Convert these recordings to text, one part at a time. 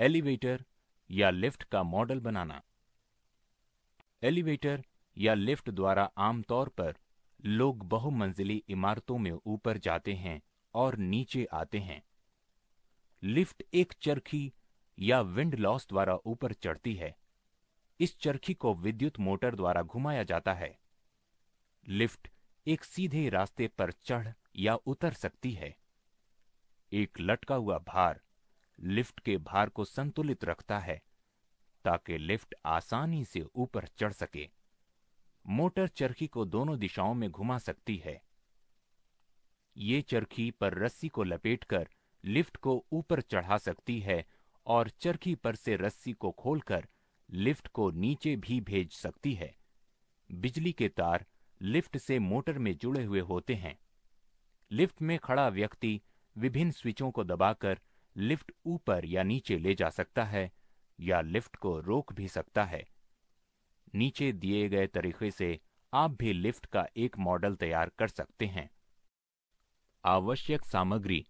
Elevator या lift का model बनाना एलिवेटर या लिफ्ट द्वारा आमतौर पर लोग बहुमंजिली इमारतों में ऊपर जाते हैं और नीचे आते हैं लिफ्ट एक चरखी या विंड लॉस द्वारा ऊपर चढ़ती है इस चरखी को विद्युत मोटर द्वारा घुमाया जाता है लिफ्ट एक सीधे रास्ते पर चढ़ या उतर सकती है एक लटका हुआ भार लिफ्ट के भार को संतुलित रखता है ताकि लिफ्ट आसानी से ऊपर चढ़ सके मोटर चरखी को दोनों दिशाओं में घुमा सकती है ये चरखी पर रस्सी को लपेटकर लिफ्ट को ऊपर चढ़ा सकती है और चरखी पर से रस्सी को खोलकर लिफ्ट को नीचे भी भेज सकती है बिजली के तार लिफ्ट से मोटर में जुड़े हुए होते हैं लिफ्ट में खड़ा व्यक्ति विभिन्न स्विचों को दबाकर लिफ्ट ऊपर या नीचे ले जा सकता है या लिफ्ट को रोक भी सकता है नीचे दिए गए तरीके से आप भी लिफ्ट का एक मॉडल तैयार कर सकते हैं आवश्यक सामग्री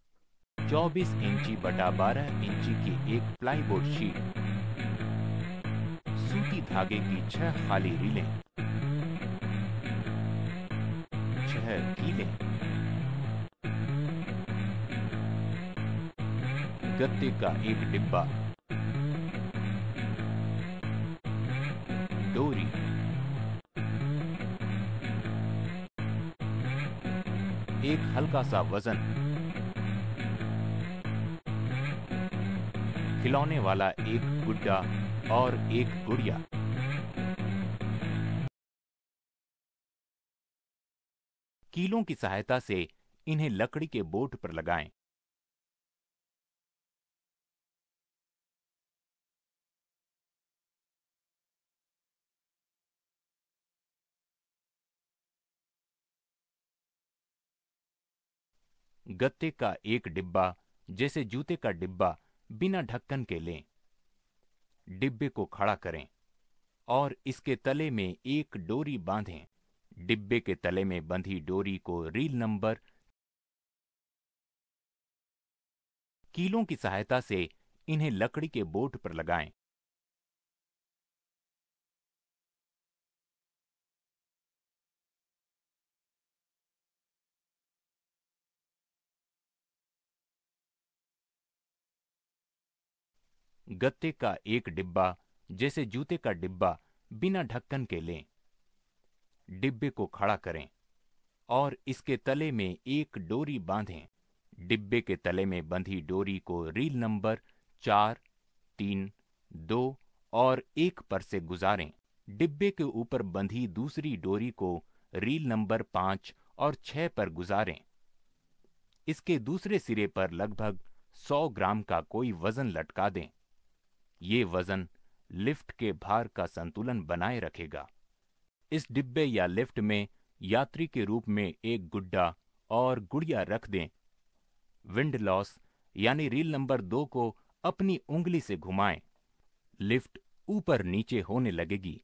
24 इंची बटा 12 इंची की एक प्लाईबोर्ड शीट सूती धागे की छह खाली रीलें छह कीलें गत्ते का एक डिब्बा डोरी एक हल्का सा वजन खिलौने वाला एक गुड्डा और एक गुड़िया कीलों की सहायता से इन्हें लकड़ी के बोट पर लगाएं गत्ते का एक डिब्बा जैसे जूते का डिब्बा बिना ढक्कन के लें डिब्बे को खड़ा करें और इसके तले में एक डोरी बांधें डिब्बे के तले में बंधी डोरी को रील नंबर कीलों की सहायता से इन्हें लकड़ी के बोट पर लगाएं गत्ते का एक डिब्बा जैसे जूते का डिब्बा बिना ढक्कन के लें डिब्बे को खड़ा करें और इसके तले में एक डोरी बांधें डिब्बे के तले में बंधी डोरी को रील नंबर चार तीन दो और एक पर से गुजारें डिब्बे के ऊपर बंधी दूसरी डोरी को रील नंबर पांच और छह पर गुजारें इसके दूसरे सिरे पर लगभग सौ ग्राम का कोई वजन लटका दें ये वजन लिफ्ट के भार का संतुलन बनाए रखेगा इस डिब्बे या लिफ्ट में यात्री के रूप में एक गुड्डा और गुड़िया रख दें विंड लॉस यानी रील नंबर दो को अपनी उंगली से घुमाएं। लिफ्ट ऊपर नीचे होने लगेगी